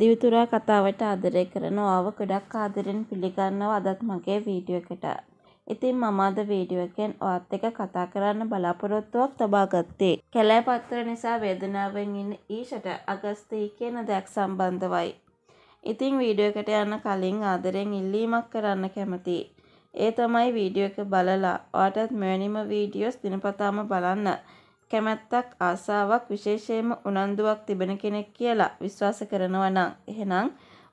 දිවිතුරා කතාවට ආදරය කරන ඔයාව ගොඩක් ආදරෙන් පිළිගන්නවා අදත් මගේ වීඩියෝ එකට. ඉතින් මම අද වීඩියෝ එකෙන් ඔයත් එක්ක කතා කරන්න බලාපොරොත්තුවක් තබා ගත්තේ. කැලෑ පත්‍ර නිසා වේදනාවෙන් ඉන්න ඊෂට අගස්තී කියන දැක් සම්බන්ධවයි. ඉතින් වීඩියෝ එකට යන්න කලින් ආදරෙන් ඉල්ලීමක් කරන්න කැමතියි. ඒ තමයි වීඩියෝ එක බලලා ඔයාටත් මෙවැනිම වීඩියෝස් දිනපතාම බලන්න. කැමැත්තක් ආසාවක් විශේෂයෙන්ම උනන්දුවක් තිබෙන කෙනෙක් කියලා විශ්වාස කරනවා නම් එහෙනම්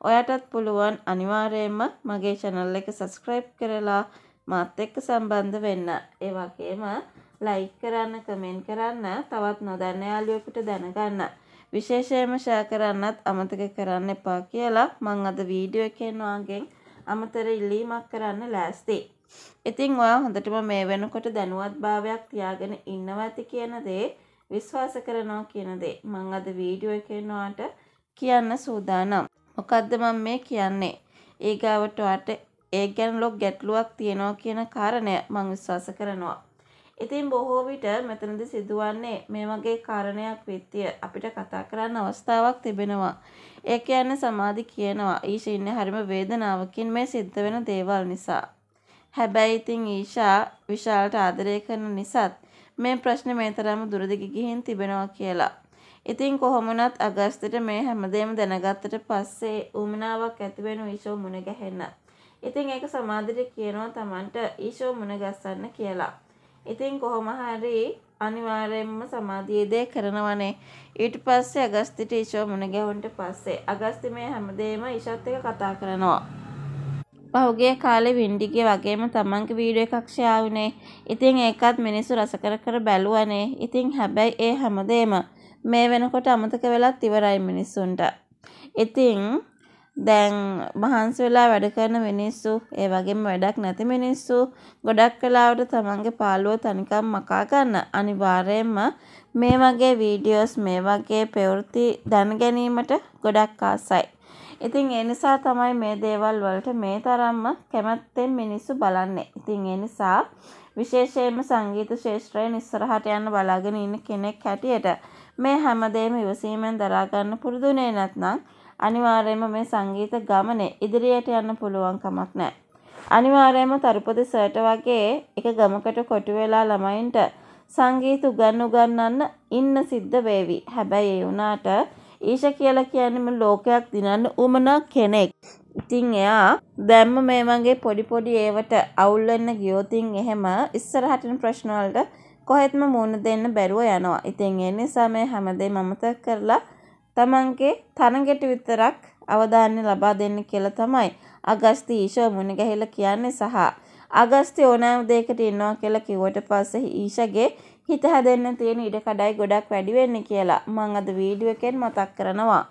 ඔයාටත් පුළුවන් අනිවාර්යයෙන්ම මගේ channel එක subscribe කරලා මාත් එක්ක සම්බන්ධ වෙන්න. ඒ වගේම like කරන්න, comment කරන්න, තවත් නොදන්න යාළුවෙකුට දැනගන්න. විශේෂයෙන්ම share කරන්නත් අමතක කරන්න එපා කියලා මම අද වීඩියෝ එකෙන් වාගෙන් අමතර ඉල්ලීමක් කරන්න ලෑස්තියි. ඉතින් ඔයා හොඳටම මේ වෙනකොට දැනුවත් භාවයක් තියාගෙන ඉන්නවා ඇති කියන දේ විශ්වාස කරනවා කියන දේ මං අද වීඩියෝ එකෙන් ඔයාට කියන්න සූදානම්. මොකද්ද මම මේ කියන්නේ? ඊගාවට ඔයාට ඒ ගැන ලොක් ගැටලුවක් තියෙනවා කියන කාරණය මං විශ්වාස කරනවා. ඉතින් බොහෝ විට මෙතනදී සිදුවන්නේ මේ වගේ කාරණයක් විත්‍ය අපිට කතා කරන්න අවස්ථාවක් තිබෙනවා. ඒ කියන්නේ සමාධි කියනවා ඊ ශින්නේ හරිම වේදනාවකින් මේ සිද්ධ වෙන දේවල් නිසා. හැබැයි ඉතින් ඊෂා විශාලට ආදරය කරන නිසාත් මේ ප්‍රශ්නේ මේ තරම් දුරදිග ගිහින් තිබෙනවා කියලා. ඉතින් කොහොමුණත් අගස්තට මේ හැමදේම දැනගත්තට පස්සේ උමනාවක් ඇති වෙන ඊෂෝ මුණ ගැහෙන්න. ඉතින් ඒක සමාධියට කියනවා Tamanට ඊෂෝ මුණ ගස්සන්න කියලා. ඉතින් කොහොම හරි අනිවාර්යයෙන්ම සමාධියේ දේ කරනවනේ. ඊට පස්සේ අගස්තිට ඊෂෝ මුණ ගැහුන්ට පස්සේ අගස්ති මේ හැමදේම ඊෂාත් එක්ක කතා කරනවා. පහුගිය කාලේ වින්ඩිගේ වගේම තමන්ගේ වීඩියෝ එකක් ෂෙයා වුණේ. ඉතින් ඒකත් මිනිස්සු රස කර කර බැලුවනේ. ඉතින් හැබැයි ඒ හැමදේම මේ වෙනකොට අමතක වෙලත් ඉවරයි මිනිස්සුන්ට. ඉතින් දැන් මහන්සි වෙලා වැඩ කරන මිනිස්සු ඒ වගේම වැඩක් නැති මිනිස්සු ගොඩක් වෙලාවට තමන්ගේ පාළුව තනිකම් මකා ගන්න අනිවාර්යයෙන්ම මේ වගේ වීඩියෝස් මේ වගේ ප්‍රවෘත්ති දැන ගැනීමට ගොඩක් ආසයි ඉතින් ඒ නිසා තමයි මේ දේවල් වලට මේ තරම්ම කැමැත්තෙන් මිනිස්සු බලන්නේ. ඉතින් ඒ නිසා විශේෂයෙන්ම සංගීත ශාස්ත්‍රයෙන් ඉස්සරහට යන්න බලාගෙන ඉන්න කෙනෙක් හැටියට මේ හැමදේම ඉවසීමෙන් දරා ගන්න පුරුදුනේ නැත්නම් අනිවාර්යයෙන්ම මේ සංගීත ගමනේ ඉදිරියට යන්න පුළුවන් කමක් නැහැ. අනිවාර්යයෙන්ම තරුපති සර්ට වගේ එක ගමකට කොටු වෙලා ළමයින්ට සංගීත උගන්වන්න ඉන්න සිද්ධ වේවි. හැබැයි ඒ වුණාට ඊශ කියලා කියන්නේ ලෝකයක් දිනන්න උමන කෙනෙක්. ඉතින් එයා දැම්ම මේ වගේ පොඩි පොඩි ඒවට අවුල් වෙන්න ගියොතින් එහෙම ඉස්සරහටින් ප්‍රශ්න වලට කොහෙත්ම මුහුණ දෙන්න බැරුව යනවා. ඉතින් ඒ නිසා මේ හැමදේම අමතක කරලා තමන්ගේ තනගෙට විතරක් අවධානය ලබා දෙන්න කියලා තමයි අගස්ති ඊෂා මුණ ගැහිලා කියන්නේ සහ අගස්ති ඕනෑම දෙයකට ඉන්නවා කියලා කිව්වට පස්සේ ඊෂාගේ හිත හැදෙන්න තියෙන ඉඩ කඩයි ගොඩක් වැඩි වෙන්නේ කියලා මම අද වීඩියෝ එකෙන් මතක් කරනවා.